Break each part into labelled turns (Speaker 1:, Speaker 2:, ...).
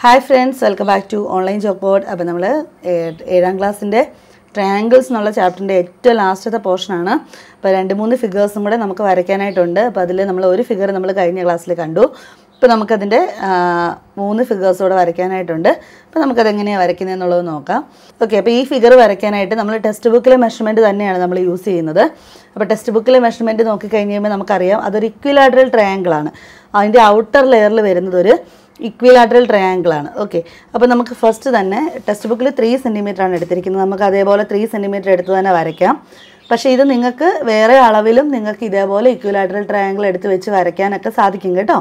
Speaker 1: hi friends welcome back to online job board അപ്പോൾ നമ്മൾ ഏഴാം ക്ലാസ്സിൻ്റെ ട്രയാങ്കിൾസ് എന്നുള്ള ചാപ്റ്ററിൻ്റെ ഏറ്റവും ലാസ്റ്റത്തെ പോർഷനാണ് അപ്പോൾ രണ്ട് മൂന്ന് ഫിഗേഴ്സും കൂടെ നമുക്ക് വരയ്ക്കാനായിട്ടുണ്ട് അപ്പോൾ അതിൽ നമ്മൾ ഒരു ഫിഗർ നമ്മൾ കഴിഞ്ഞ ക്ലാസ്സിൽ കണ്ടു ഇപ്പോൾ നമുക്കതിൻ്റെ മൂന്ന് ഫിഗേഴ്സ് കൂടെ വരയ്ക്കാനായിട്ടുണ്ട് അപ്പോൾ നമുക്കതെങ്ങനെയാണ് വരയ്ക്കുന്നത് എന്നുള്ളത് നോക്കാം ഓക്കെ അപ്പോൾ ഈ ഫിഗർ വരയ്ക്കാനായിട്ട് നമ്മൾ ടെക്സ്റ്റ് ബുക്കിലെ മെഷർമെൻറ്റ് തന്നെയാണ് നമ്മൾ യൂസ് ചെയ്യുന്നത് അപ്പോൾ ടെക്സ്റ്റ് ബുക്കിലെ മെഷർമെൻറ്റ് നോക്കിക്കഴിഞ്ഞ് കഴിയുമ്പോൾ നമുക്കറിയാം അതൊരു ഇക്വിലാഡറൽ ട്രയാങ്കിളാണ് അതിൻ്റെ ഔട്ടർ ലെയറിൽ വരുന്നതൊരു ഇക്വിലാട്രൽ ആണ് ഓക്കെ അപ്പോൾ നമുക്ക് ഫസ്റ്റ് തന്നെ ടെക്സ്റ്റ് ബുക്കിൽ ത്രീ ആണ് എടുത്തിരിക്കുന്നത് നമുക്ക് അതേപോലെ ത്രീ സെൻറ്റിമീറ്റർ എടുത്ത് തന്നെ വരയ്ക്കാം പക്ഷേ ഇത് നിങ്ങൾക്ക് വേറെ അളവിലും നിങ്ങൾക്ക് ഇതേപോലെ ഇക്വിലാട്രൽ ട്രയാങ്കിൾ എടുത്ത് വെച്ച് വരയ്ക്കാനൊക്കെ സാധിക്കും കേട്ടോ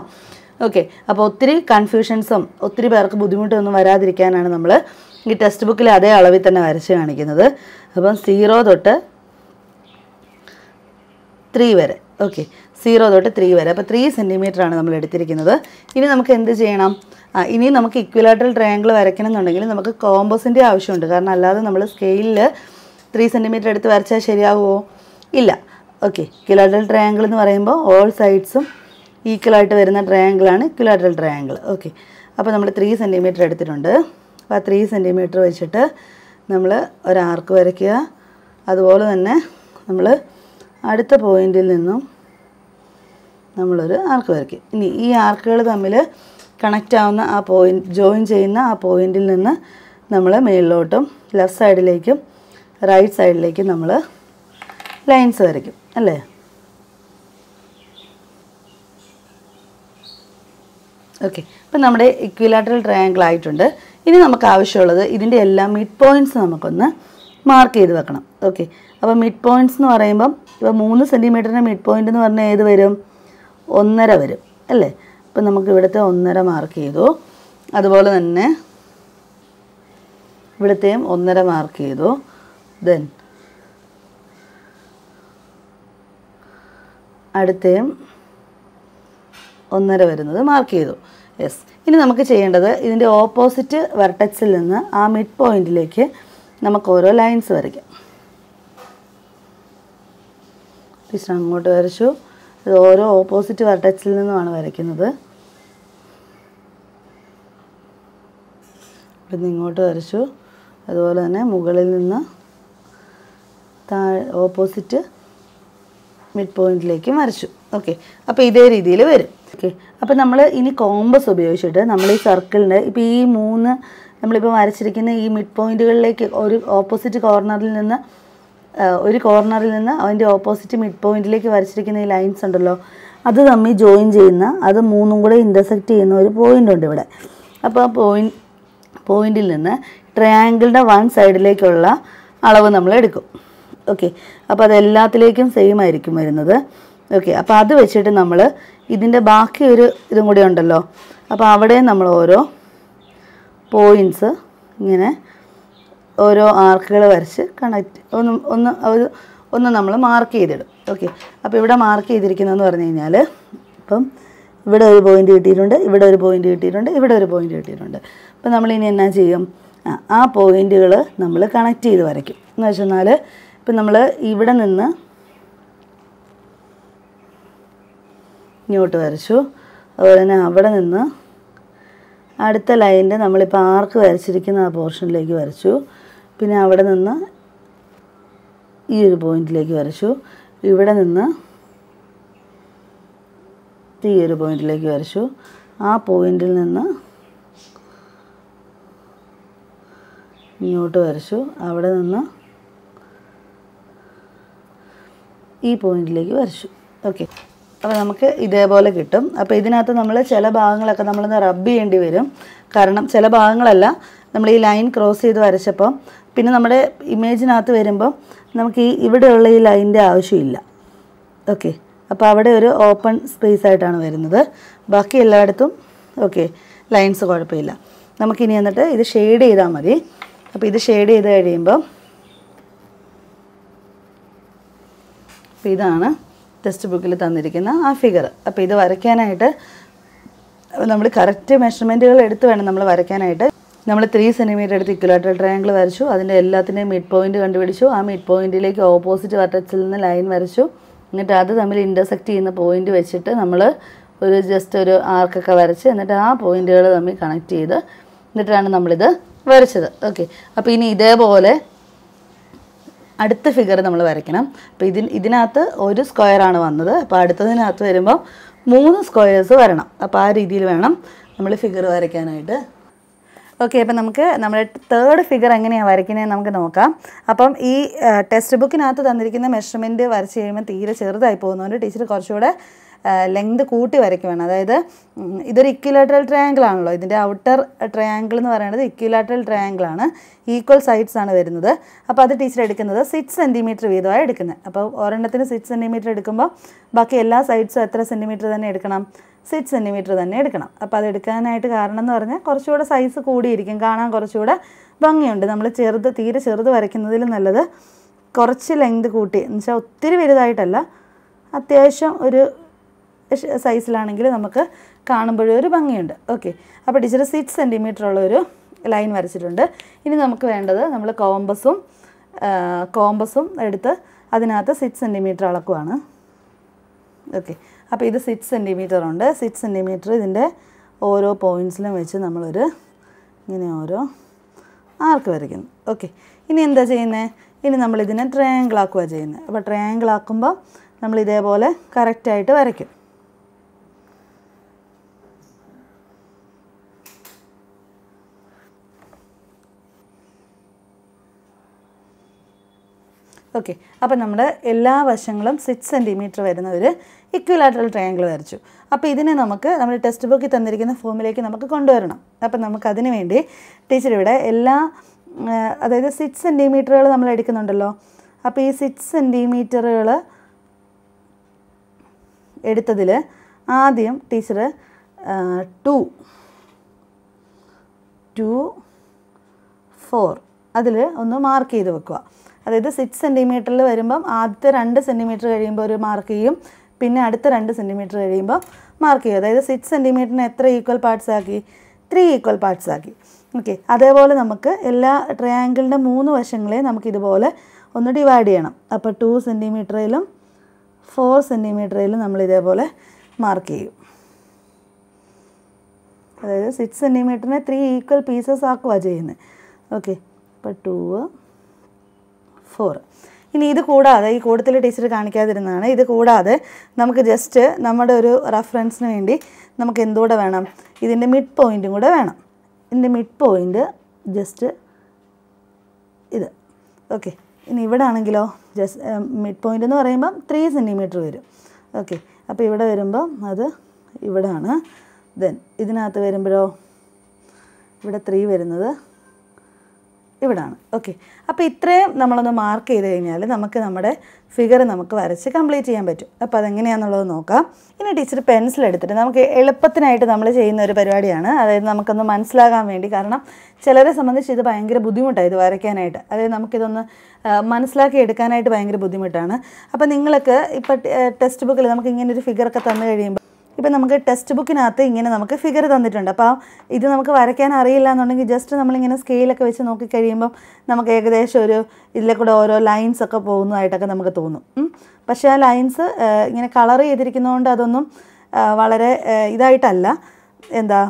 Speaker 1: ഓക്കെ അപ്പോൾ ഒത്തിരി കൺഫ്യൂഷൻസും ഒത്തിരി പേർക്ക് ബുദ്ധിമുട്ടൊന്നും വരാതിരിക്കാനാണ് നമ്മൾ ഈ ടെക്സ്റ്റ് ബുക്കിൽ അതേ അളവിൽ തന്നെ വരച്ച് കാണിക്കുന്നത് അപ്പം സീറോ തൊട്ട് ത്രീ വരെ ഓക്കെ സീറോ തൊട്ട് ത്രീ വരെ അപ്പോൾ ത്രീ ആണ് നമ്മൾ എടുത്തിരിക്കുന്നത് ഇനി നമുക്ക് എന്ത് ചെയ്യണം ഇനി നമുക്ക് ഇക്വിലാറ്ററൽ ട്രയാങ്കിൾ വരയ്ക്കണം എന്നുണ്ടെങ്കിൽ നമുക്ക് കോമ്പസിൻ്റെ ആവശ്യമുണ്ട് കാരണം അല്ലാതെ നമ്മൾ സ്കെയിലിൽ ത്രീ സെൻറ്റിമീറ്റർ എടുത്ത് വരച്ചാൽ ശരിയാകുമോ ഇല്ല ഓക്കെ ഇക്വിലാറ്ററൽ ട്രയാങ്കിൾ എന്ന് പറയുമ്പോൾ ഓൾ സൈഡ്സും ഈക്വലായിട്ട് വരുന്ന ആണ് ഇക്വിലാറ്ററൽ ട്രയാങ്കിൾ ഓക്കെ അപ്പോൾ നമ്മൾ ത്രീ സെൻറ്റിമീറ്റർ എടുത്തിട്ടുണ്ട് അപ്പോൾ ആ ത്രീ സെൻറ്റിമീറ്റർ വെച്ചിട്ട് നമ്മൾ ഒരാർക്ക് വരയ്ക്കുക അതുപോലെ തന്നെ നമ്മൾ അടുത്ത പോയിന്റിൽ നിന്നും നമ്മളൊരു ആർക്ക് വരയ്ക്കും ഇനി ഈ ആർക്കുകൾ തമ്മിൽ കണക്റ്റ് ആവുന്ന ആ പോയിൻ്റ് ജോയിൻ ചെയ്യുന്ന ആ പോയിന്റിൽ നിന്ന് നമ്മൾ മുകളിലോട്ടും ലെഫ്റ്റ് സൈഡിലേക്കും റൈറ്റ് സൈഡിലേക്കും നമ്മൾ ലൈൻസ് വരയ്ക്കും അല്ലേ ഓക്കെ അപ്പം നമ്മുടെ ഇക്വിലാറ്ററൽ ട്രയാങ്കിൾ ആയിട്ടുണ്ട് ഇനി നമുക്ക് ആവശ്യമുള്ളത് ഇതിൻ്റെ എല്ലാ മിഡ് പോയിൻറ്റ്സ് നമുക്കൊന്ന് മാർക്ക് ചെയ്ത് വെക്കണം ഓക്കെ അപ്പോൾ മിഡ് പോയിൻറ്റ്സ് എന്ന് പറയുമ്പം ഇപ്പോൾ മൂന്ന് സെൻറ്റിമീറ്ററിൻ്റെ മിഡ് പോയിൻ്റ് എന്ന് പറഞ്ഞാൽ ഏത് വരും ഒന്നര വരും അല്ലേ അപ്പം നമുക്ക് ഇവിടുത്തെ ഒന്നര മാർക്ക് ചെയ്തു അതുപോലെ തന്നെ ഇവിടുത്തെയും ഒന്നര മാർക്ക് ചെയ്തു ദെൻ അടുത്തയും ഒന്നര വരുന്നത് മാർക്ക് ചെയ്തു യെസ് ഇനി നമുക്ക് ചെയ്യേണ്ടത് ഇതിൻ്റെ ഓപ്പോസിറ്റ് വെർട്ടക്സിൽ നിന്ന് ആ മിഡ് പോയിൻറ്റിലേക്ക് നമുക്ക് ഓരോ ലൈൻസ് വരയ്ക്കാം ഇഷ്ടം അങ്ങോട്ട് വരച്ചു ഇത് ഓരോ ഓപ്പോസിറ്റ് വെർട്ടക്സിൽ നിന്നുമാണ് വരയ്ക്കുന്നത് പിന്നെ ഇങ്ങോട്ട് വരച്ചു അതുപോലെ തന്നെ മുകളിൽ നിന്ന് താഴെ ഓപ്പോസിറ്റ് മിഡ് പോയിന്റിലേക്ക് വരച്ചു ഓക്കെ അപ്പോൾ ഇതേ രീതിയിൽ വരും ഓക്കെ അപ്പോൾ നമ്മൾ ഇനി കോമ്പസ് ഉപയോഗിച്ചിട്ട് നമ്മൾ ഈ സർക്കിളിൻ്റെ ഇപ്പോൾ ഈ മൂന്ന് നമ്മളിപ്പോൾ വരച്ചിരിക്കുന്ന ഈ മിഡ് പോയിന്റുകളിലേക്ക് ഒരു ഓപ്പോസിറ്റ് കോർണറിൽ നിന്ന് ഒരു കോർണറിൽ നിന്ന് അതിൻ്റെ ഓപ്പോസിറ്റ് മിഡ് പോയിന്റിലേക്ക് വരച്ചിരിക്കുന്ന ഈ ലൈൻസ് ഉണ്ടല്ലോ അത് തമ്മിൽ ജോയിൻ ചെയ്യുന്ന അത് മൂന്നും കൂടെ ഇൻ്റർസെക്റ്റ് ചെയ്യുന്ന ഒരു പോയിൻ്റ് ഉണ്ട് ഇവിടെ അപ്പോൾ ആ പോയിൻ്റ് പോയിന്റിൽ നിന്ന് ട്രയാങ്കിളിൻ്റെ വൺ സൈഡിലേക്കുള്ള അളവ് നമ്മൾ എടുക്കും ഓക്കെ അപ്പോൾ അതെല്ലാത്തിലേക്കും സെയിം ആയിരിക്കും വരുന്നത് ഓക്കെ അപ്പോൾ അത് വെച്ചിട്ട് നമ്മൾ ഇതിൻ്റെ ബാക്കി ഒരു ഇതും കൂടി ഉണ്ടല്ലോ അപ്പോൾ അവിടെ നമ്മൾ ഓരോ പോയിൻറ്റ്സ് ഇങ്ങനെ ഓരോ ആർക്കുകൾ വരച്ച് കണക്ട് ഒന്ന് ഒന്ന് ഒരു ഒന്ന് നമ്മൾ മാർക്ക് ചെയ്തിടും ഓക്കെ അപ്പോൾ ഇവിടെ മാർക്ക് ചെയ്തിരിക്കുന്നതെന്ന് പറഞ്ഞു കഴിഞ്ഞാൽ ഇപ്പം ഇവിടെ ഒരു പോയിന്റ് കിട്ടിയിട്ടുണ്ട് ഇവിടെ ഒരു പോയിന്റ് കിട്ടിയിട്ടുണ്ട് ഇവിടെ ഒരു പോയിന്റ് കിട്ടിയിട്ടുണ്ട് അപ്പോൾ നമ്മളിനി എന്നാ ചെയ്യും ആ പോയിന്റുകൾ നമ്മൾ കണക്ട് ചെയ്ത് വരയ്ക്കും എന്ന് വെച്ചെന്നാൽ ഇപ്പം നമ്മൾ ഇവിടെ നിന്ന് ഇങ്ങോട്ട് വരച്ചു അതുപോലെ തന്നെ അവിടെ നിന്ന് അടുത്ത ലൈനിൻ്റെ നമ്മളിപ്പോൾ ആർക്ക് വരച്ചിരിക്കുന്ന ആ പോർഷനിലേക്ക് വരച്ചു പിന്നെ അവിടെ നിന്ന് ഈ ഒരു പോയിന്റിലേക്ക് വരച്ചു ഇവിടെ നിന്ന് ഈ ഒരു പോയിന്റിലേക്ക് വരച്ചു ആ പോയിന്റിൽ നിന്ന് ഇങ്ങോട്ട് വരച്ചു അവിടെ നിന്ന് ഈ പോയിന്റിലേക്ക് വരച്ചു ഓക്കെ അപ്പോൾ നമുക്ക് ഇതേപോലെ കിട്ടും അപ്പോൾ ഇതിനകത്ത് നമ്മൾ ചില ഭാഗങ്ങളൊക്കെ നമ്മളൊന്ന് റബ്ബ് ചെയ്യേണ്ടി വരും കാരണം ചില ഭാഗങ്ങളല്ല നമ്മൾ ഈ ലൈൻ ക്രോസ് ചെയ്ത് വരച്ചപ്പം പിന്നെ നമ്മുടെ ഇമേജിനകത്ത് വരുമ്പോൾ നമുക്ക് ഈ ഇവിടെയുള്ള ഈ ലൈൻ്റെ ആവശ്യമില്ല ഓക്കെ അപ്പോൾ അവിടെ ഒരു ഓപ്പൺ സ്പേസ് ആയിട്ടാണ് വരുന്നത് ബാക്കി എല്ലായിടത്തും ഓക്കെ ലൈൻസ് കുഴപ്പമില്ല നമുക്കിനി എന്നിട്ട് ഇത് ഷെയ്ഡ് ചെയ്താൽ മതി അപ്പോൾ ഇത് ഷെയ്ഡ് ചെയ്ത് കഴിയുമ്പോൾ അപ്പം ഇതാണ് ടെക്സ്റ്റ് ബുക്കിൽ തന്നിരിക്കുന്ന ആ ഫിഗർ അപ്പോൾ ഇത് വരയ്ക്കാനായിട്ട് നമ്മൾ കറക്റ്റ് മെഷർമെൻറ്റുകൾ എടുത്ത് വേണം നമ്മൾ വരയ്ക്കാനായിട്ട് നമ്മൾ ത്രീ സെൻറ്റിമീറ്റർ എടുത്ത് ഇക്വലാറ്റൽ ട്രയാങ്കിൾ വരച്ചു അതിൻ്റെ എല്ലാത്തിൻ്റെയും മിഡ് പോയിൻറ്റ് കണ്ടുപിടിച്ചു ആ മിഡ് പോയിൻറ്റിലേക്ക് ഓപ്പോസിറ്റ് വർട്ടക്സിൽ നിന്ന് ലൈൻ വരച്ചു എന്നിട്ട് അത് തമ്മിൽ ഇൻ്റർസെക്റ്റ് ചെയ്യുന്ന പോയിൻറ്റ് വെച്ചിട്ട് നമ്മൾ ഒരു ജസ്റ്റ് ഒരു ആർക്കൊക്കെ വരച്ച് എന്നിട്ട് ആ പോയിൻറ്റുകൾ തമ്മിൽ കണക്ട് ചെയ്ത് എന്നിട്ടാണ് നമ്മളിത് വരച്ചത് ഓക്കെ അപ്പോൾ ഇനി ഇതേപോലെ അടുത്ത ഫിഗർ നമ്മൾ വരയ്ക്കണം അപ്പോൾ ഇതിന് ഇതിനകത്ത് ഒരു സ്ക്വയറാണ് വന്നത് അപ്പോൾ അടുത്തതിനകത്ത് വരുമ്പോൾ മൂന്ന് സ്ക്വയേഴ്സ് വരണം അപ്പോൾ ആ രീതിയിൽ വേണം നമ്മൾ ഫിഗർ വരയ്ക്കാനായിട്ട് ഓക്കെ അപ്പം നമുക്ക് നമ്മുടെ തേർഡ് ഫിഗർ എങ്ങനെയാണ് വരയ്ക്കുന്നത് നമുക്ക് നോക്കാം അപ്പം ഈ ടെക്സ്റ്റ് ബുക്കിനകത്ത് തന്നിരിക്കുന്ന മെഷർമെൻറ്റ് വരച്ച് കഴിയുമ്പോൾ തീരെ ചെറുതായി പോകുന്നതുകൊണ്ട് ടീച്ചർ കുറച്ചുകൂടെ ലെങ്ത് കൂട്ടി വരയ്ക്കുവാണ് അതായത് ഇതൊരു ഇക്വിലാറ്ററൽ ട്രയാങ്കിൾ ആണല്ലോ ഇതിൻ്റെ ഔട്ടർ ട്രയാങ്കിൾ എന്ന് പറയുന്നത് ഇക്വിലാറ്ററൽ ട്രയാങ്കിൾ ആണ് ഈക്വൽ സൈഡ്സ് ആണ് വരുന്നത് അപ്പോൾ അത് ടീച്ചർ എടുക്കുന്നത് സിക്സ് സെൻറ്റിമീറ്റർ വീതമായി എടുക്കുന്നത് അപ്പോൾ ഒരെണ്ണത്തിന് സിക്സ് സെൻറ്റിമീറ്റർ എടുക്കുമ്പോൾ ബാക്കി എല്ലാ സൈഡ്സും എത്ര സെൻറ്റിമീറ്റർ തന്നെ എടുക്കണം സിക്സ് സെൻറ്റിമീറ്റർ തന്നെ എടുക്കണം അപ്പോൾ അത് എടുക്കാനായിട്ട് കാരണം എന്ന് പറഞ്ഞാൽ കുറച്ചുകൂടെ സൈസ് കൂടിയിരിക്കും കാണാൻ കുറച്ചുകൂടെ ഭംഗിയുണ്ട് നമ്മൾ ചെറുത് തീരെ ചെറുത് വരയ്ക്കുന്നതിൽ നല്ലത് കുറച്ച് ലെങ്ത് കൂട്ടി എന്നുവെച്ചാൽ ഒത്തിരി വലുതായിട്ടല്ല അത്യാവശ്യം ഒരു സൈസിലാണെങ്കിൽ നമുക്ക് കാണുമ്പോഴേ ഒരു ഭംഗിയുണ്ട് ഓക്കെ അപ്പോൾ ടീച്ചർ സിക്സ് സെൻറ്റിമീറ്റർ ഉള്ളൊരു ലൈൻ വരച്ചിട്ടുണ്ട് ഇനി നമുക്ക് വേണ്ടത് നമ്മൾ കോമ്പസും കോമ്പസും എടുത്ത് അതിനകത്ത് സിക്സ് സെൻറ്റിമീറ്റർ അളക്കുവാണ് ഓക്കെ അപ്പോൾ ഇത് സിക്സ് സെൻറ്റിമീറ്റർ ഉണ്ട് സിക്സ് സെൻറ്റിമീറ്റർ ഇതിൻ്റെ ഓരോ പോയിൻറ്റ്സിലും വെച്ച് നമ്മളൊരു ഇങ്ങനെ ഓരോ ആർക്ക് വരയ്ക്കുന്നു ഓക്കെ ഇനി എന്താ ചെയ്യുന്നത് ഇനി നമ്മളിതിനെ ട്രയാങ്കിൾ ആക്കുക ചെയ്യുന്നത് അപ്പോൾ ട്രയാങ്കിൾ ആക്കുമ്പോൾ നമ്മൾ ഇതേപോലെ കറക്റ്റായിട്ട് വരയ്ക്കും ഓക്കെ അപ്പം നമ്മൾ എല്ലാ വശങ്ങളും സിക്സ് സെൻറ്റിമീറ്റർ വരുന്ന ഒരു ഇക്വലാറ്ററൽ ട്രയാങ്കിൾ വരച്ചു അപ്പോൾ ഇതിനെ നമുക്ക് നമ്മുടെ ടെക്സ്റ്റ് ബുക്കിൽ തന്നിരിക്കുന്ന ഫോമിലേക്ക് നമുക്ക് കൊണ്ടുവരണം അപ്പം നമുക്ക് അതിന് വേണ്ടി ടീച്ചർ ഇവിടെ എല്ലാ അതായത് സിക്സ് സെൻറ്റിമീറ്ററുകൾ നമ്മൾ എടുക്കുന്നുണ്ടല്ലോ അപ്പോൾ ഈ സിക്സ് സെൻറ്റിമീറ്ററുകൾ എടുത്തതിൽ ആദ്യം ടീച്ചർ ടു ടു ഫോർ അതിൽ ഒന്ന് മാർക്ക് ചെയ്ത് വെക്കുക അതായത് സിക്സ് സെൻറ്റിമീറ്ററിൽ വരുമ്പം ആദ്യത്തെ രണ്ട് സെൻറ്റിമീറ്റർ കഴിയുമ്പോൾ ഒരു മാർക്ക് ചെയ്യും പിന്നെ അടുത്ത രണ്ട് സെൻറ്റിമീറ്റർ കഴിയുമ്പോൾ മാർക്ക് ചെയ്യും അതായത് സിക്സ് സെൻറ്റിമീറ്ററിന് എത്ര ഈക്വൽ പാർട്സ് ആക്കി ത്രീ ഈക്വൽ പാർട്സ് ആക്കി ഓക്കെ അതേപോലെ നമുക്ക് എല്ലാ ട്രയാങ്കിളിൻ്റെ മൂന്ന് വശങ്ങളെയും ഇതുപോലെ ഒന്ന് ഡിവൈഡ് ചെയ്യണം അപ്പോൾ ടു സെൻറ്റിമീറ്ററിലും ഫോർ സെൻറ്റിമീറ്ററിലും നമ്മൾ ഇതേപോലെ മാർക്ക് ചെയ്യും അതായത് സിക്സ് സെൻറ്റിമീറ്ററിനെ ത്രീ ഈക്വൽ പീസസ് ആക്കുക ചെയ്യുന്നത് ഓക്കെ അപ്പോൾ ടൂ ഫോർ ഇനി ഇത് കൂടാതെ ഈ കൂടുതൽ ടീച്ചർ കാണിക്കാതിരുന്നതാണ് ഇത് കൂടാതെ നമുക്ക് ജസ്റ്റ് നമ്മുടെ ഒരു റെഫറൻസിന് വേണ്ടി നമുക്ക് എന്തുകൂടെ വേണം ഇതിൻ്റെ മിഡ് പോയിൻറ്റും കൂടെ വേണം ഇതിൻ്റെ മിഡ് പോയിൻറ്റ് ജസ്റ്റ് ഇത് ഓക്കെ ഇനി ഇവിടെ ആണെങ്കിലോ ജസ്റ്റ് മിഡ് പോയിൻ്റ് എന്ന് പറയുമ്പം ത്രീ സെൻറ്റിമീറ്റർ വരും ഓക്കെ അപ്പോൾ ഇവിടെ വരുമ്പോൾ അത് ഇവിടാണ് ദെൻ ഇതിനകത്ത് വരുമ്പോഴോ ഇവിടെ ത്രീ വരുന്നത് ഇവിടാണ് ഓക്കെ അപ്പോൾ ഇത്രയും നമ്മളൊന്ന് മാർക്ക് ചെയ്ത് കഴിഞ്ഞാൽ നമുക്ക് നമ്മുടെ ഫിഗർ നമുക്ക് വരച്ച് കംപ്ലീറ്റ് ചെയ്യാൻ പറ്റും അപ്പോൾ അതെങ്ങനെയാണെന്നുള്ളത് നോക്കാം ഇനി ടീച്ചർ പെൻസിൽ എടുത്തിട്ട് നമുക്ക് എളുപ്പത്തിനായിട്ട് നമ്മൾ ചെയ്യുന്ന ഒരു പരിപാടിയാണ് അതായത് നമുക്കൊന്ന് മനസ്സിലാകാൻ വേണ്ടി കാരണം ചിലരെ സംബന്ധിച്ച് ഇത് ഭയങ്കര ബുദ്ധിമുട്ടാണ് ഇത് വരയ്ക്കാനായിട്ട് അതായത് നമുക്കിതൊന്ന് മനസ്സിലാക്കി എടുക്കാനായിട്ട് ഭയങ്കര ബുദ്ധിമുട്ടാണ് അപ്പോൾ നിങ്ങൾക്ക് ഇപ്പോൾ ടെക്സ്റ്റ് ബുക്കിൽ നമുക്ക് ഇങ്ങനെ ഒരു ഫിഗറൊക്കെ തന്നു കഴിയുമ്പോൾ ഇപ്പം നമുക്ക് ടെക്സ്റ്റ് ബുക്കിനകത്ത് ഇങ്ങനെ നമുക്ക് ഫിഗർ തന്നിട്ടുണ്ട് അപ്പോൾ ഇത് നമുക്ക് വരയ്ക്കാൻ അറിയില്ല എന്നുണ്ടെങ്കിൽ ജസ്റ്റ് നമ്മളിങ്ങനെ സ്കെയിലൊക്കെ വെച്ച് നോക്കിക്കഴിയുമ്പം നമുക്ക് ഏകദേശം ഒരു ഇതിലെ കൂടെ ഓരോ ലൈൻസ് ഒക്കെ പോകുന്നതായിട്ടൊക്കെ നമുക്ക് തോന്നും പക്ഷേ ആ ലൈൻസ് ഇങ്ങനെ കളർ ചെയ്തിരിക്കുന്നതുകൊണ്ട് അതൊന്നും വളരെ ഇതായിട്ടല്ല എന്താ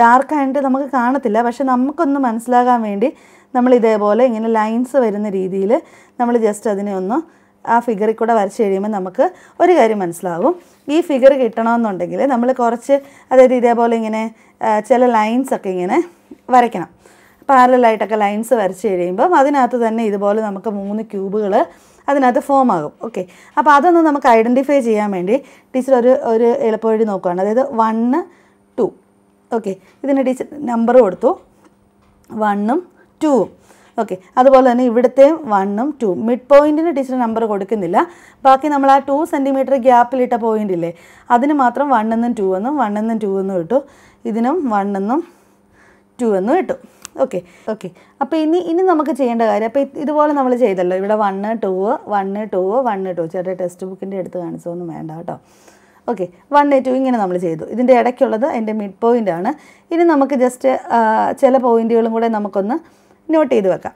Speaker 1: ഡാർക്കായിട്ട് നമുക്ക് കാണത്തില്ല പക്ഷെ നമുക്കൊന്ന് മനസ്സിലാകാൻ വേണ്ടി നമ്മൾ ഇതേപോലെ ഇങ്ങനെ ലൈൻസ് വരുന്ന രീതിയിൽ നമ്മൾ ജസ്റ്റ് അതിനെ ഒന്ന് ആ ഫിഗറിൽ കൂടെ വരച്ച് കഴിയുമ്പോൾ നമുക്ക് ഒരു കാര്യം മനസ്സിലാവും ഈ ഫിഗർ കിട്ടണമെന്നുണ്ടെങ്കിൽ നമ്മൾ കുറച്ച് അതായത് ഇതേപോലെ ഇങ്ങനെ ചില ലൈൻസൊക്കെ ഇങ്ങനെ വരയ്ക്കണം പാരലായിട്ടൊക്കെ ലൈൻസ് വരച്ച് കഴിയുമ്പം അതിനകത്ത് തന്നെ ഇതുപോലെ നമുക്ക് മൂന്ന് ക്യൂബുകൾ അതിനകത്ത് ഫോം ആകും ഓക്കെ അപ്പോൾ അതൊന്ന് നമുക്ക് ഐഡൻറ്റിഫൈ ചെയ്യാൻ വേണ്ടി ടീച്ചർ ഒരു ഒരു എളുപ്പവഴി നോക്കുകയാണ് അതായത് വണ്ണ് ടു ഓക്കെ ഇതിന് ടീച്ചർ നമ്പർ കൊടുത്തു വണ്ണും ടൂവും ഓക്കെ അതുപോലെ തന്നെ ഇവിടുത്തെ വണ്ണും ടു മിഡ് പോയിന്റിന് ടീച്ചർ നമ്പർ കൊടുക്കുന്നില്ല ബാക്കി നമ്മൾ ആ ടു സെൻറ്റിമീറ്റർ ഗ്യാപ്പിലിട്ട പോയിന്റ് ഇല്ലേ അതിന് മാത്രം വണ്ണെന്നും ടു എന്നും വണ്ണെന്നും ടു എന്നും ഇട്ടു ഇതിനും വണ്ണെന്നും ടു എന്നും ഇട്ടു ഓക്കെ ഓക്കെ അപ്പോൾ ഇനി ഇനി നമുക്ക് ചെയ്യേണ്ട കാര്യം അപ്പോൾ ഇതുപോലെ നമ്മൾ ചെയ്തല്ലോ ഇവിടെ one two one two one two ചേട്ടൻ ടെക്സ്റ്റ് ബുക്കിൻ്റെ എടുത്ത് കാണിച്ചതൊന്നും വേണ്ട കേട്ടോ ഓക്കെ വൺ ടു ഇങ്ങനെ നമ്മൾ ചെയ്തു ഇതിൻ്റെ ഇടയ്ക്കുള്ളത് എൻ്റെ മിഡ് പോയിൻ്റ് ആണ് ഇനി നമുക്ക് ജസ്റ്റ് ചില പോയിൻറ്റുകളും കൂടെ നമുക്കൊന്ന് നോട്ട് ചെയ്ത് വെക്കാം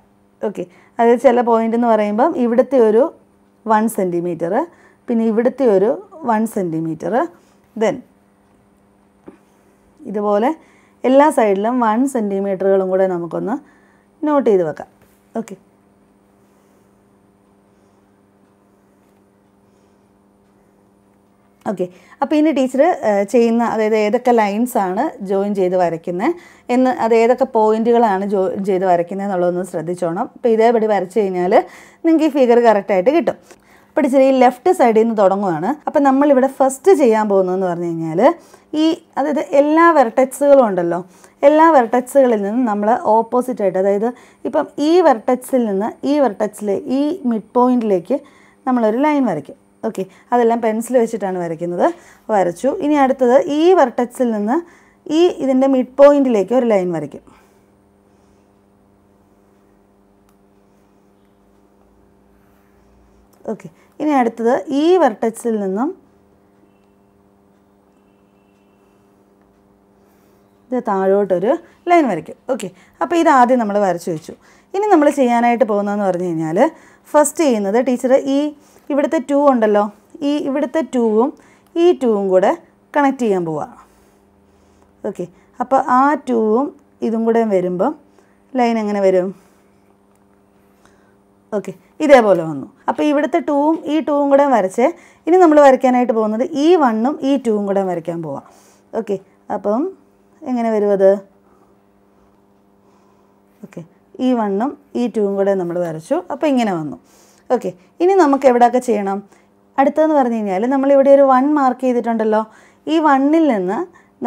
Speaker 1: ഓക്കെ അതായത് ചില പോയിൻ്റ് എന്ന് പറയുമ്പം ഇവിടുത്തെ ഒരു വൺ സെൻറ്റിമീറ്റർ പിന്നെ ഇവിടുത്തെ ഒരു വൺ സെൻറ്റിമീറ്റർ ദെൻ ഇതുപോലെ എല്ലാ സൈഡിലും വൺ സെൻറ്റിമീറ്ററുകളും കൂടെ നമുക്കൊന്ന് നോട്ട് ചെയ്ത് വെക്കാം ഓക്കെ ഓക്കെ അപ്പോൾ ഇനി ടീച്ചർ ചെയ്യുന്ന അതായത് ഏതൊക്കെ ലൈൻസാണ് ജോയിൻ ചെയ്ത് വരയ്ക്കുന്നത് എന്ന് അത് ഏതൊക്കെ പോയിൻറ്റുകളാണ് ജോയിൻ ചെയ്ത് വരയ്ക്കുന്നത് എന്നുള്ളതൊന്ന് ശ്രദ്ധിച്ചോണം അപ്പോൾ ഇതേപടി വരച്ച് കഴിഞ്ഞാൽ നിങ്ങൾക്ക് ഈ ഫിഗർ കറക്റ്റായിട്ട് കിട്ടും അപ്പോൾ ടീച്ചർ ഈ ലെഫ്റ്റ് സൈഡിൽ നിന്ന് തുടങ്ങുകയാണ് അപ്പോൾ നമ്മളിവിടെ ഫസ്റ്റ് ചെയ്യാൻ പോകുന്നതെന്ന് പറഞ്ഞു കഴിഞ്ഞാൽ ഈ അതായത് എല്ലാ വെർട്ടക്സുകളും ഉണ്ടല്ലോ എല്ലാ വെർട്ടക്സുകളിൽ നിന്നും നമ്മൾ ഓപ്പോസിറ്റായിട്ട് അതായത് ഇപ്പം ഈ വെർട്ടക്സിൽ നിന്ന് ഈ വെർട്ടക്സിലെ ഈ മിഡ് പോയിൻറ്റിലേക്ക് നമ്മളൊരു ലൈൻ വരയ്ക്കും ഓക്കെ അതെല്ലാം പെൻസിൽ വെച്ചിട്ടാണ് വരയ്ക്കുന്നത് വരച്ചു ഇനി അടുത്തത് ഈ വെർട്ടക്സിൽ നിന്ന് ഈ ഇതിൻ്റെ മിഡ് പോയിൻറ്റിലേക്ക് ഒരു ലൈൻ വരയ്ക്കും ഓക്കെ ഇനി അടുത്തത് ഈ വെർട്ടക്സിൽ നിന്നും ഇത് താഴോട്ടൊരു ലൈൻ വരയ്ക്കും ഓക്കെ അപ്പോൾ ഇത് ആദ്യം നമ്മൾ വരച്ചു വെച്ചു ഇനി നമ്മൾ ചെയ്യാനായിട്ട് പോകുന്നതെന്ന് പറഞ്ഞു കഴിഞ്ഞാൽ ഫസ്റ്റ് ചെയ്യുന്നത് ടീച്ചർ ഈ ഇവിടുത്തെ ടു ഉണ്ടല്ലോ ഈ ഇവിടുത്തെ ടുവും ഈ ടുവും കൂടെ കണക്ട് ചെയ്യാൻ പോവാ ഓക്കെ അപ്പോൾ ആ ടുവും ഇതും കൂടെ വരുമ്പം ലൈൻ എങ്ങനെ വരും ഓക്കെ ഇതേപോലെ വന്നു അപ്പോൾ ഇവിടുത്തെ ടുവും ഈ ടുവും കൂടെ വരച്ച് ഇനി നമ്മൾ വരയ്ക്കാനായിട്ട് പോകുന്നത് ഈ വണ്ണും ഈ ടുവും കൂടെ വരയ്ക്കാൻ പോവാം ഓക്കെ അപ്പം എങ്ങനെ വരുമത് ഓക്കെ ഈ വണ്ണും ഈ ടുവും കൂടെ നമ്മൾ വരച്ചു അപ്പോൾ ഇങ്ങനെ വന്നു ഓക്കെ ഇനി നമുക്ക് എവിടെയൊക്കെ ചെയ്യണം അടുത്തതെന്ന് പറഞ്ഞു കഴിഞ്ഞാൽ നമ്മളിവിടെ ഒരു വൺ മാർക്ക് ചെയ്തിട്ടുണ്ടല്ലോ ഈ വണ്ണിൽ നിന്ന്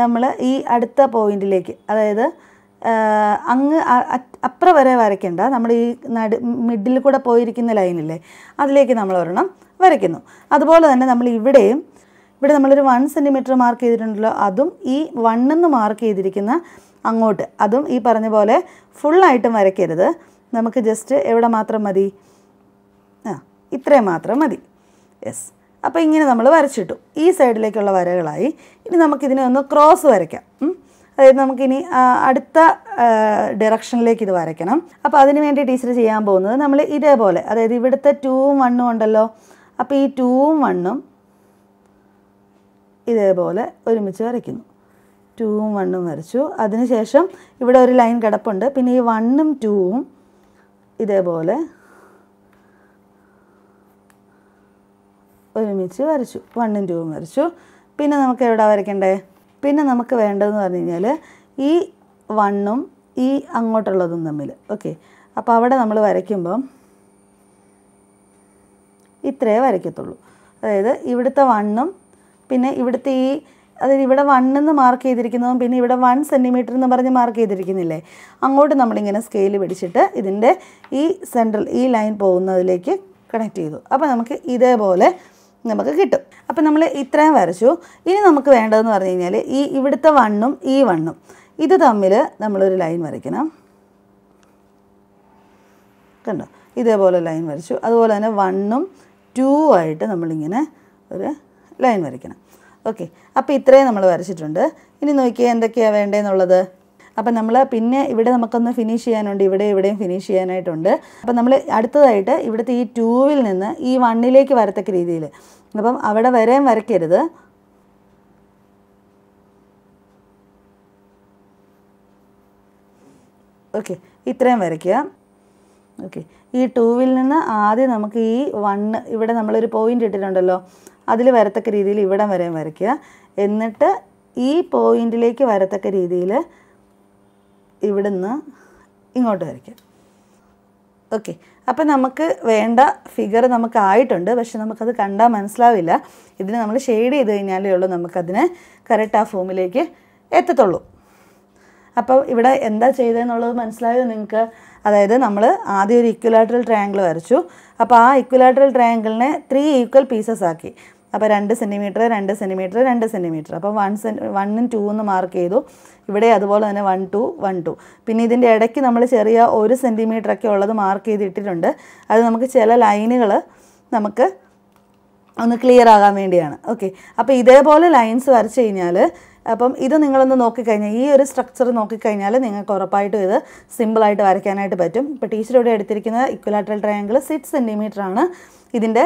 Speaker 1: നമ്മൾ ഈ അടുത്ത പോയിന്റിലേക്ക് അതായത് അങ്ങ് അപ്പുറ വരെ വരയ്ക്കേണ്ട നമ്മൾ ഈ നടു മിഡിൽ കൂടെ പോയിരിക്കുന്ന ലൈനില്ലേ അതിലേക്ക് നമ്മൾ ഒരെണ്ണം വരയ്ക്കുന്നു അതുപോലെ തന്നെ നമ്മൾ ഇവിടെയും ഇവിടെ നമ്മളൊരു വൺ സെൻറ്റിമീറ്റർ മാർക്ക് ചെയ്തിട്ടുണ്ടല്ലോ അതും ഈ വണ്ണെന്ന് മാർക്ക് ചെയ്തിരിക്കുന്ന അങ്ങോട്ട് അതും ഈ പറഞ്ഞ പോലെ ഫുള്ളായിട്ടും വരയ്ക്കരുത് നമുക്ക് ജസ്റ്റ് എവിടെ മാത്രം മതി ആ ഇത്രയും മാത്രം മതി യെസ് അപ്പോൾ ഇങ്ങനെ നമ്മൾ വരച്ചിട്ടു ഈ സൈഡിലേക്കുള്ള വരകളായി ഇനി നമുക്കിതിനെ ഒന്ന് ക്രോസ് വരയ്ക്കാം അതായത് നമുക്കിനി അടുത്ത ഡയറക്ഷനിലേക്ക് ഇത് വരയ്ക്കണം അപ്പോൾ അതിന് വേണ്ടി ടീച്ചർ ചെയ്യാൻ പോകുന്നത് നമ്മൾ ഇതേപോലെ അതായത് ഇവിടുത്തെ ടൂവും വണ്ണും ഉണ്ടല്ലോ അപ്പോൾ ഈ ടൂവും വണ്ണും ഇതേപോലെ ഒരുമിച്ച് വരയ്ക്കുന്നു ടൂവും വണ്ണും വരച്ചു അതിനുശേഷം ഇവിടെ ഒരു ലൈൻ കിടപ്പുണ്ട് പിന്നെ ഈ വണ്ണും ടൂവും ഇതേപോലെ ഒരുമിച്ച് വരച്ചു വണ്ണും ടൂവും വരച്ചു പിന്നെ നമുക്ക് എവിടെ വരയ്ക്കണ്ടേ പിന്നെ നമുക്ക് വേണ്ടതെന്ന് പറഞ്ഞു കഴിഞ്ഞാൽ ഈ വണ്ണും ഈ അങ്ങോട്ടുള്ളതും തമ്മിൽ ഓക്കെ അപ്പോൾ അവിടെ നമ്മൾ വരയ്ക്കുമ്പം ഇത്രയേ വരയ്ക്കത്തുള്ളൂ അതായത് ഇവിടുത്തെ വണ്ണും പിന്നെ ഇവിടുത്തെ ഈ അതായത് ഇവിടെ വണ്ണെന്ന് മാർക്ക് ചെയ്തിരിക്കുന്നതും പിന്നെ ഇവിടെ വൺ സെൻറ്റിമീറ്റർ എന്ന് പറഞ്ഞ് മാർക്ക് ചെയ്തിരിക്കുന്നില്ലേ അങ്ങോട്ട് നമ്മളിങ്ങനെ സ്കെയിൽ പിടിച്ചിട്ട് ഇതിൻ്റെ ഈ സെൻട്രൽ ഈ ലൈൻ പോകുന്നതിലേക്ക് കണക്ട് ചെയ്തു അപ്പോൾ നമുക്ക് ഇതേപോലെ നമുക്ക് കിട്ടും അപ്പം നമ്മൾ ഇത്രയും വരച്ചു ഇനി നമുക്ക് വേണ്ടതെന്ന് പറഞ്ഞു കഴിഞ്ഞാൽ ഈ ഇവിടുത്തെ വണ്ണും ഈ വണ്ണും ഇത് തമ്മിൽ നമ്മളൊരു ലൈൻ വരയ്ക്കണം കണ്ടോ ഇതേപോലെ ലൈൻ വരച്ചു അതുപോലെ തന്നെ വണ്ണും ആയിട്ട് നമ്മളിങ്ങനെ ഒരു ലൈൻ വരയ്ക്കണം ഓക്കെ അപ്പോൾ ഇത്രയും നമ്മൾ വരച്ചിട്ടുണ്ട് ഇനി നോക്കിയാൽ എന്തൊക്കെയാണ് വേണ്ടതെന്നുള്ളത് അപ്പം നമ്മൾ പിന്നെ ഇവിടെ നമുക്കൊന്ന് ഫിനിഷ് ചെയ്യാനുണ്ട് ഇവിടെ ഇവിടെയും ഫിനിഷ് ചെയ്യാനായിട്ടുണ്ട് അപ്പം നമ്മൾ അടുത്തതായിട്ട് ഇവിടുത്തെ ഈ ടൂവിൽ നിന്ന് ഈ വണ്ണിലേക്ക് വരത്തക്ക രീതിയിൽ അപ്പം അവിടെ വരെയും വരയ്ക്കരുത് ഓക്കെ ഇത്രയും വരയ്ക്കുക ഓക്കെ ഈ ടൂവിൽ നിന്ന് ആദ്യം നമുക്ക് ഈ വണ്ണ് ഇവിടെ നമ്മളൊരു പോയിൻ്റ് ഇട്ടിട്ടുണ്ടല്ലോ അതിൽ വരത്തക്ക രീതിയിൽ ഇവിടം വരെയും വരയ്ക്കുക എന്നിട്ട് ഈ പോയിന്റിലേക്ക് വരത്തക്ക രീതിയിൽ ഇവിടുന്ന് ഇങ്ങോട്ട് വരയ്ക്കാം ഓക്കെ അപ്പം നമുക്ക് വേണ്ട ഫിഗർ നമുക്ക് ആയിട്ടുണ്ട് പക്ഷെ നമുക്കത് കണ്ടാൽ മനസ്സിലാവില്ല ഇതിന് നമ്മൾ ഷെയ്ഡ് ചെയ്ത് കഴിഞ്ഞാലേ ഉള്ളൂ നമുക്കതിനെ കറക്റ്റ് ആ ഫോമിലേക്ക് എത്തത്തുള്ളൂ അപ്പോൾ ഇവിടെ എന്താ ചെയ്തതെന്നുള്ളത് മനസ്സിലായത് നിങ്ങൾക്ക് അതായത് നമ്മൾ ആദ്യം ഒരു ഇക്വലാട്രൽ ട്രയാങ്കിൾ വരച്ചു അപ്പോൾ ആ ഇക്വലാട്രൽ ട്രയാങ്കിളിനെ ത്രീ ഈക്വൽ പീസസ് ആക്കി അപ്പോൾ രണ്ട് സെൻറ്റിമീറ്റർ രണ്ട് സെൻറ്റിമീറ്റർ രണ്ട് സെൻറ്റിമീറ്റർ അപ്പോൾ വൺ സെൻ വണ്ണും ടു എന്ന് മാർക്ക് ചെയ്തു ഇവിടെ അതുപോലെ തന്നെ വൺ ടു വൺ ടു പിന്നെ ഇതിൻ്റെ ഇടയ്ക്ക് നമ്മൾ ചെറിയ ഒരു സെൻറ്റിമീറ്ററൊക്കെ ഉള്ളത് മാർക്ക് ചെയ്തിട്ടിട്ടുണ്ട് അത് നമുക്ക് ചില ലൈനുകൾ നമുക്ക് ഒന്ന് ക്ലിയർ ആകാൻ വേണ്ടിയാണ് ഓക്കെ അപ്പോൾ ഇതേപോലെ ലൈൻസ് വരച്ച് കഴിഞ്ഞാൽ അപ്പം ഇത് നിങ്ങളൊന്ന് നോക്കിക്കഴിഞ്ഞാൽ ഈ ഒരു സ്ട്രക്ചർ നോക്കിക്കഴിഞ്ഞാൽ നിങ്ങൾക്ക് ഉറപ്പായിട്ടും ഇത് സിമ്പിളായിട്ട് വരയ്ക്കാനായിട്ട് പറ്റും ഇപ്പോൾ ടീച്ചർ ഇവിടെ എടുത്തിരിക്കുന്ന ഇക്വലാട്രൽ ട്രയാങ്കിൾ സിക്സ് സെൻറ്റിമീറ്റർ ആണ് ഇതിൻ്റെ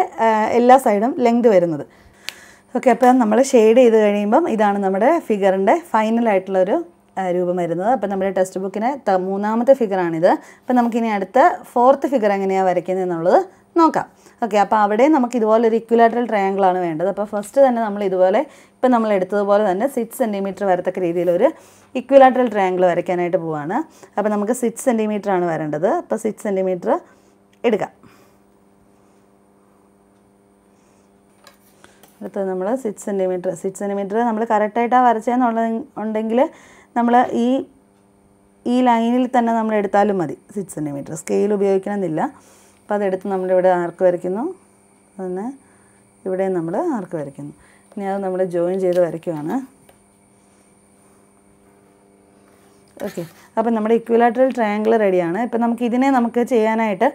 Speaker 1: എല്ലാ സൈഡും ലെങ്ത് വരുന്നത് ഓക്കെ അപ്പം നമ്മൾ ഷെയ്ഡ് ചെയ്ത് കഴിയുമ്പം ഇതാണ് നമ്മുടെ ഫിഗറിൻ്റെ ഫൈനലായിട്ടുള്ളൊരു രൂപം വരുന്നത് അപ്പം നമ്മുടെ ടെക്സ്റ്റ് ബുക്കിന് മൂന്നാമത്തെ ഫിഗറാണിത് അപ്പം നമുക്കിനി അടുത്ത ഫോർത്ത് ഫിഗർ എങ്ങനെയാണ് വരയ്ക്കുന്നത് എന്നുള്ളത് നോക്കാം ഓക്കെ അപ്പോൾ അവിടെ നമുക്ക് ഇതുപോലെ ഒരു ഇക്വലാറ്ററൽ ആണ് വേണ്ടത് അപ്പോൾ ഫസ്റ്റ് തന്നെ നമ്മൾ ഇതുപോലെ ഇപ്പം നമ്മൾ എടുത്തതുപോലെ തന്നെ സിക്സ് സെൻറ്റിമീറ്റർ വരത്തക്ക രീതിയിൽ ഒരു ഇക്വലാറ്ററൽ ട്രയാങ്കിൾ വരയ്ക്കാനായിട്ട് പോവാണ് അപ്പോൾ നമുക്ക് സിക്സ് സെൻറ്റിമീറ്റർ ആണ് വരേണ്ടത് അപ്പോൾ സിക്സ് സെൻറ്റിമീറ്റർ എടുക്കാം അടുത്തത് നമ്മൾ സിക്സ് സെൻറ്റിമീറ്റർ സിക്സ് സെൻറ്റിമീറ്റർ നമ്മൾ കറക്റ്റായിട്ടാണ് വരച്ചതെന്നുള്ള ഉണ്ടെങ്കിൽ നമ്മൾ ഈ ഈ ലൈനിൽ തന്നെ നമ്മൾ എടുത്താലും മതി സിക്സ് സെൻറ്റിമീറ്റർ സ്കെയിൽ ഉപയോഗിക്കണമെന്നില്ല അപ്പോൾ അതെടുത്ത് നമ്മളിവിടെ ആർക്ക് വരയ്ക്കുന്നു അതിന് ഇവിടെ നമ്മൾ ആർക്ക് വരയ്ക്കുന്നു ഇനി അത് നമ്മൾ ജോയിൻ ചെയ്ത് വരയ്ക്കുവാണ് ഓക്കെ അപ്പം നമ്മുടെ ഇക്വിലാറ്ററൽ ട്രയാങ്കിൾ റെഡിയാണ് ഇപ്പം നമുക്ക് ഇതിനെ നമുക്ക് ചെയ്യാനായിട്ട്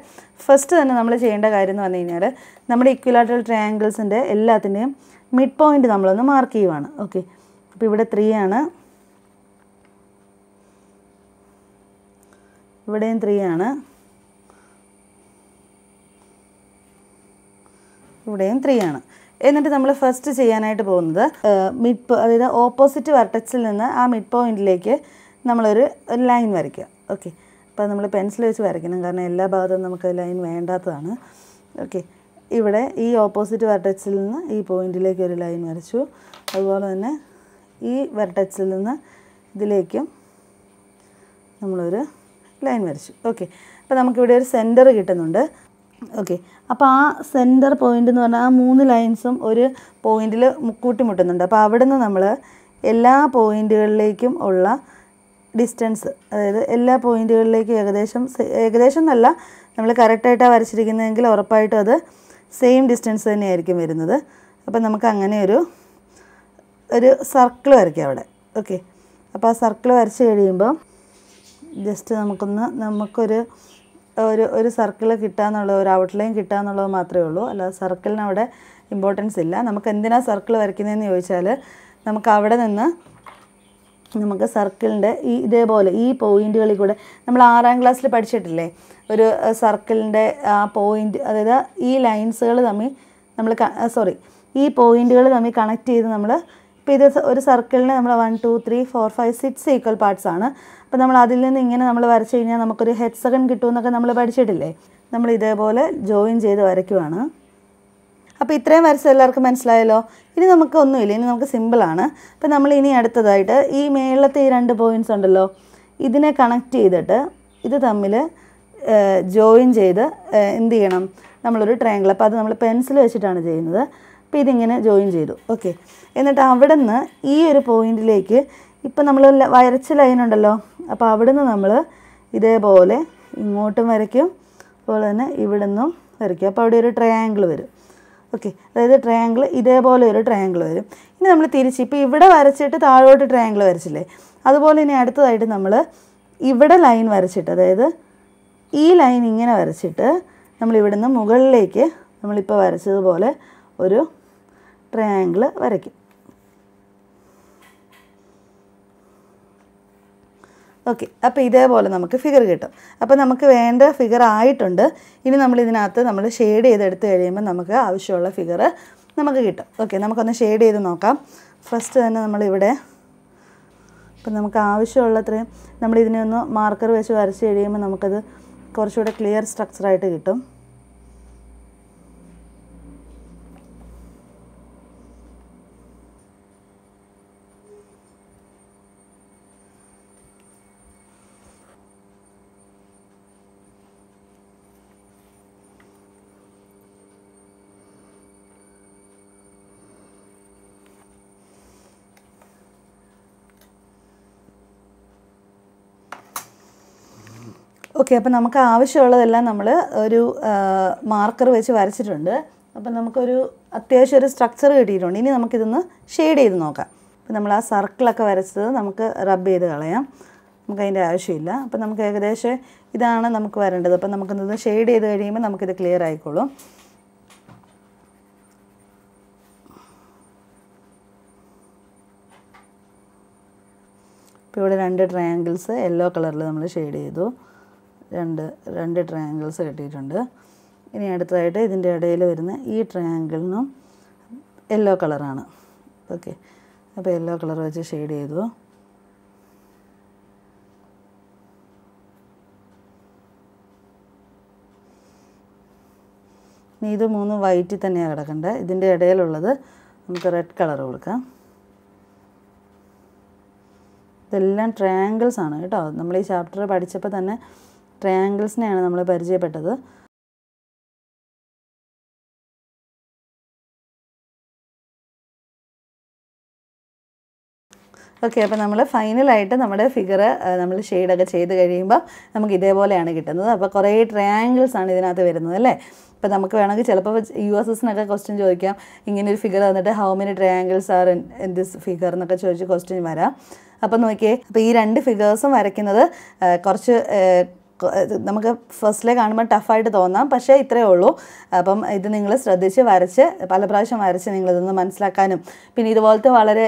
Speaker 1: ഫസ്റ്റ് തന്നെ നമ്മൾ ചെയ്യേണ്ട കാര്യം എന്ന് പറഞ്ഞു കഴിഞ്ഞാൽ നമ്മുടെ ഇക്വിലാറ്ററൽ ട്രയാങ്കിൾസിൻ്റെ എല്ലാത്തിൻ്റെയും മിഡ് പോയിൻ്റ് നമ്മളൊന്ന് മാർക്ക് ചെയ്യുവാണ് ഓക്കെ അപ്പോൾ ഇവിടെ ത്രീ ആണ് ഇവിടെയും ത്രീ ആണ് ഇവിടെയും ത്രീ ആണ് എന്നിട്ട് നമ്മൾ ഫസ്റ്റ് ചെയ്യാനായിട്ട് പോകുന്നത് മിഡ് അതായത് ഓപ്പോസിറ്റ് വർട്ടക്സിൽ നിന്ന് ആ മിഡ് പോയിന്റിലേക്ക് നമ്മളൊരു ലൈൻ വരയ്ക്കുക ഓക്കെ അപ്പോൾ നമ്മൾ പെൻസിൽ വെച്ച് വരയ്ക്കണം കാരണം എല്ലാ ഭാഗത്തും നമുക്ക് ലൈൻ വേണ്ടാത്തതാണ് ഓക്കെ ഇവിടെ ഈ ഓപ്പോസിറ്റ് വെർട്ടക്സിൽ നിന്ന് ഈ പോയിന്റിലേക്ക് ഒരു ലൈൻ വരച്ചു അതുപോലെ തന്നെ ഈ വെർട്ടക്സിൽ നിന്ന് ഇതിലേക്കും നമ്മളൊരു ലൈൻ വരച്ചു ഓക്കെ അപ്പോൾ നമുക്കിവിടെ ഒരു സെൻറ്റർ കിട്ടുന്നുണ്ട് ഓക്കെ അപ്പോൾ ആ സെൻറ്റർ പോയിൻ്റ് എന്ന് പറഞ്ഞാൽ ആ മൂന്ന് ലൈൻസും ഒരു പോയിന്റിൽ കൂട്ടിമുട്ടുന്നുണ്ട് അപ്പോൾ അവിടെ നിന്ന് നമ്മൾ എല്ലാ പോയിന്റുകളിലേക്കും ഉള്ള ഡിസ്റ്റൻസ് അതായത് എല്ലാ പോയിന്റുകളിലേക്കും ഏകദേശം ഏകദേശം എന്നല്ല നമ്മൾ കറക്റ്റായിട്ടാണ് വരച്ചിരിക്കുന്നതെങ്കിൽ ഉറപ്പായിട്ടും അത് സെയിം ഡിസ്റ്റൻസ് തന്നെയായിരിക്കും വരുന്നത് അപ്പോൾ നമുക്ക് അങ്ങനെ ഒരു ഒരു സർക്കിൾ വരയ്ക്കാം അവിടെ ഓക്കെ അപ്പോൾ ആ സർക്കിൾ വരച്ച് കഴിയുമ്പോൾ ജസ്റ്റ് നമുക്കൊന്ന് നമുക്കൊരു ഒരു ഒരു സർക്കിൾ കിട്ടുക എന്നുള്ളത് ഒരു ഔട്ട്ലൈൻ കിട്ടുക എന്നുള്ളത് മാത്രമേ ഉള്ളൂ അല്ലാതെ സർക്കിളിന് അവിടെ ഇമ്പോർട്ടൻസ് ഇല്ല നമുക്ക് എന്തിനാണ് സർക്കിൾ വരയ്ക്കുന്നതെന്ന് ചോദിച്ചാൽ നമുക്ക് അവിടെ നിന്ന് നമുക്ക് സർക്കിളിൻ്റെ ഈ ഇതേപോലെ ഈ പോയിൻറ്റുകളിൽ കൂടെ നമ്മൾ ആറാം ക്ലാസ്സിൽ പഠിച്ചിട്ടില്ലേ ഒരു സർക്കിളിൻ്റെ ആ പോയിന്റ് അതായത് ഈ ലൈൻസുകൾ തമ്മിൽ നമ്മൾ സോറി ഈ പോയിൻറ്റുകൾ തമ്മിൽ കണക്ട് ചെയ്ത് നമ്മൾ ഇപ്പോൾ ഇത് ഒരു സർക്കിളിന് നമ്മൾ one two three four five six equal parts ആണ് അപ്പോൾ നമ്മൾ അതിൽ നിന്ന് ഇങ്ങനെ നമ്മൾ വരച്ച് കഴിഞ്ഞാൽ നമുക്കൊരു ഹെഡ്സകൺ കിട്ടുമെന്നൊക്കെ നമ്മൾ പഠിച്ചിട്ടില്ലേ നമ്മൾ ഇതേപോലെ ജോയിൻ ചെയ്ത് വരയ്ക്കുവാണ് അപ്പോൾ ഇത്രയും വരച്ച എല്ലാവർക്കും മനസ്സിലായല്ലോ ഇനി നമുക്ക് ഒന്നുമില്ല ഇനി നമുക്ക് സിമ്പിളാണ് അപ്പോൾ നമ്മൾ ഇനി അടുത്തതായിട്ട് ഈ മേളത്തെ ഈ രണ്ട് പോയിൻറ്റ്സ് ഉണ്ടല്ലോ ഇതിനെ കണക്ട് ചെയ്തിട്ട് ഇത് തമ്മിൽ ജോയിൻ ചെയ്ത് എന്ത് ചെയ്യണം നമ്മളൊരു ട്രയാങ്കിൾ അപ്പോൾ അത് നമ്മൾ പെൻസിൽ വെച്ചിട്ടാണ് ചെയ്യുന്നത് അപ്പം ഇതിങ്ങനെ ജോയിൻ ചെയ്തു ഓക്കെ എന്നിട്ട് അവിടെ നിന്ന് ഈ ഒരു പോയിന്റിലേക്ക് ഇപ്പം നമ്മൾ വരച്ച ലൈൻ ഉണ്ടല്ലോ അപ്പോൾ അവിടെ നിന്ന് നമ്മൾ ഇതേപോലെ ഇങ്ങോട്ടും വരയ്ക്കും അതുപോലെ തന്നെ ഇവിടെ നിന്നും വരയ്ക്കും അപ്പോൾ അവിടെ ഒരു ട്രയാങ്കിൾ വരും ഓക്കെ അതായത് ട്രയാങ്കിൾ ഇതേപോലെ ഒരു ട്രയാങ്കിൾ വരും ഇനി നമ്മൾ തിരിച്ച് ഇപ്പോൾ ഇവിടെ വരച്ചിട്ട് താഴോട്ട് ട്രയാങ്കിൾ വരച്ചില്ലേ അതുപോലെ ഇനി അടുത്തതായിട്ട് നമ്മൾ ഇവിടെ ലൈൻ വരച്ചിട്ട് അതായത് ഈ ലൈൻ ഇങ്ങനെ വരച്ചിട്ട് നമ്മൾ ഇവിടുന്ന് മുകളിലേക്ക് നമ്മളിപ്പോൾ വരച്ചതുപോലെ ഒരു ട്രയാങ്കിൾ വരയ്ക്കും ഓക്കെ അപ്പോൾ ഇതേപോലെ നമുക്ക് ഫിഗർ കിട്ടും അപ്പോൾ നമുക്ക് വേണ്ട ഫിഗർ ആയിട്ടുണ്ട് ഇനി നമ്മൾ ഇതിനകത്ത് നമ്മൾ ഷെയ്ഡ് ചെയ്തെടുത്ത് കഴിയുമ്പോൾ നമുക്ക് ആവശ്യമുള്ള ഫിഗർ നമുക്ക് കിട്ടും ഓക്കെ നമുക്കൊന്ന് ഷെയ്ഡ് ചെയ്ത് നോക്കാം ഫസ്റ്റ് തന്നെ നമ്മളിവിടെ ഇപ്പം നമുക്ക് അത്രയും നമ്മളിതിനെ ഒന്ന് മാർക്കർ വെച്ച് വരച്ച് കഴിയുമ്പോൾ നമുക്കത് കുറച്ചുകൂടെ ക്ലിയർ സ്ട്രക്ചറായിട്ട് കിട്ടും ഓക്കെ അപ്പോൾ നമുക്ക് ആവശ്യമുള്ളതെല്ലാം നമ്മൾ ഒരു മാർക്കർ വെച്ച് വരച്ചിട്ടുണ്ട് അപ്പോൾ നമുക്കൊരു അത്യാവശ്യം ഒരു സ്ട്രക്ചർ കിട്ടിയിട്ടുണ്ട് ഇനി നമുക്കിതൊന്ന് ഷെയ്ഡ് ചെയ്ത് നോക്കാം അപ്പം നമ്മൾ ആ സർക്കിളൊക്കെ വരച്ചത് നമുക്ക് റബ്ബ് ചെയ്ത് കളയാം നമുക്ക് അതിൻ്റെ ആവശ്യമില്ല അപ്പോൾ നമുക്ക് ഏകദേശം ഇതാണ് നമുക്ക് വരേണ്ടത് അപ്പോൾ ഇതൊന്ന് ഷെയ്ഡ് ചെയ്ത് കഴിയുമ്പോൾ നമുക്കിത് ക്ലിയർ ആയിക്കോളും ഇപ്പോൾ ഇവിടെ രണ്ട് ട്രയാങ്കിൾസ് യെല്ലോ കളറിൽ നമ്മൾ ഷെയ്ഡ് ചെയ്തു രണ്ട് രണ്ട് ട്രയാങ്കിൾസ് കിട്ടിയിട്ടുണ്ട് ഇനി അടുത്തതായിട്ട് ഇതിൻ്റെ ഇടയിൽ വരുന്ന ഈ ട്രയാങ്കിളിനും യെല്ലോ കളറാണ് ഓക്കെ അപ്പോൾ യെല്ലോ കളർ വെച്ച് ഷെയ്ഡ് ചെയ്തു ഇനി ഇത് മൂന്ന് വൈറ്റിൽ തന്നെയാണ് കിടക്കേണ്ടത് ഇതിൻ്റെ ഇടയിലുള്ളത് നമുക്ക് റെഡ് കളർ കൊടുക്കാം ഇതെല്ലാം ട്രയാങ്കിൾസ് ആണ് കേട്ടോ നമ്മൾ ഈ ചാപ്റ്റർ പഠിച്ചപ്പോൾ തന്നെ ട്രയാങ്കിൾസിനെയാണ് നമ്മൾ പരിചയപ്പെട്ടത് ഓക്കെ അപ്പോൾ നമ്മൾ ഫൈനലായിട്ട് നമ്മുടെ ഫിഗർ നമ്മൾ ഷെയ്ഡൊക്കെ ചെയ്ത് കഴിയുമ്പോൾ നമുക്ക് ഇതേപോലെയാണ് കിട്ടുന്നത് അപ്പോൾ കുറേ ട്രയാങ്കിൾസ് ആണ് ഇതിനകത്ത് വരുന്നത് അല്ലേ ഇപ്പോൾ നമുക്ക് വേണമെങ്കിൽ ചിലപ്പോൾ യു എസ് എസിനൊക്കെ ക്വസ്റ്റ്യൻ ചോദിക്കാം ഇങ്ങനെ ഒരു ഫിഗർ തന്നിട്ട് how many triangles are in in this figure എന്നൊക്കെ ചോദിച്ച് ക്വസ്റ്റ്യൻ വരാം അപ്പം നോക്കിയേ അപ്പോൾ ഈ രണ്ട് ഫിഗേഴ്സും വരയ്ക്കുന്നത് കുറച്ച് നമുക്ക് ഫസ്റ്റിലെ കാണുമ്പോൾ ടഫായിട്ട് തോന്നാം പക്ഷേ ഇത്രയേ ഉള്ളൂ അപ്പം ഇത് നിങ്ങൾ ശ്രദ്ധിച്ച് വരച്ച് പല പ്രാവശ്യം വരച്ച് നിങ്ങളിതൊന്ന് മനസ്സിലാക്കാനും പിന്നെ ഇതുപോലത്തെ വളരെ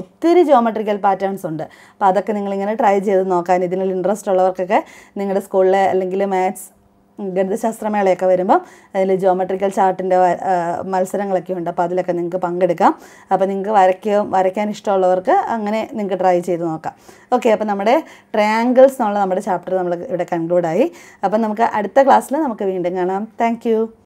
Speaker 1: ഒത്തിരി ജോമെട്രിക്കൽ പാറ്റേൺസ് ഉണ്ട് അപ്പോൾ അതൊക്കെ നിങ്ങളിങ്ങനെ ട്രൈ ചെയ്ത് നോക്കാൻ ഇതിനുള്ള ഇൻട്രസ്റ്റ് ഉള്ളവർക്കൊക്കെ നിങ്ങളുടെ സ്കൂളിലെ അല്ലെങ്കിൽ മാത്സ് ഗണിതശാസ്ത്രമേളയൊക്കെ വരുമ്പോൾ അതിൽ ജോമെട്രിക്കൽ ചാർട്ടിൻ്റെ മത്സരങ്ങളൊക്കെ ഉണ്ട് അപ്പോൾ അതിലൊക്കെ നിങ്ങൾക്ക് പങ്കെടുക്കാം അപ്പോൾ നിങ്ങൾക്ക് വരയ്ക്കുക വരയ്ക്കാൻ ഇഷ്ടമുള്ളവർക്ക് അങ്ങനെ നിങ്ങൾക്ക് ട്രൈ ചെയ്ത് നോക്കാം ഓക്കെ അപ്പോൾ നമ്മുടെ ട്രയാങ്കിൾസ് എന്നുള്ള നമ്മുടെ ചാപ്റ്റർ നമ്മൾ ഇവിടെ കൺക്ലൂഡായി അപ്പം നമുക്ക് അടുത്ത ക്ലാസ്സിൽ നമുക്ക് വീണ്ടും കാണാം താങ്ക്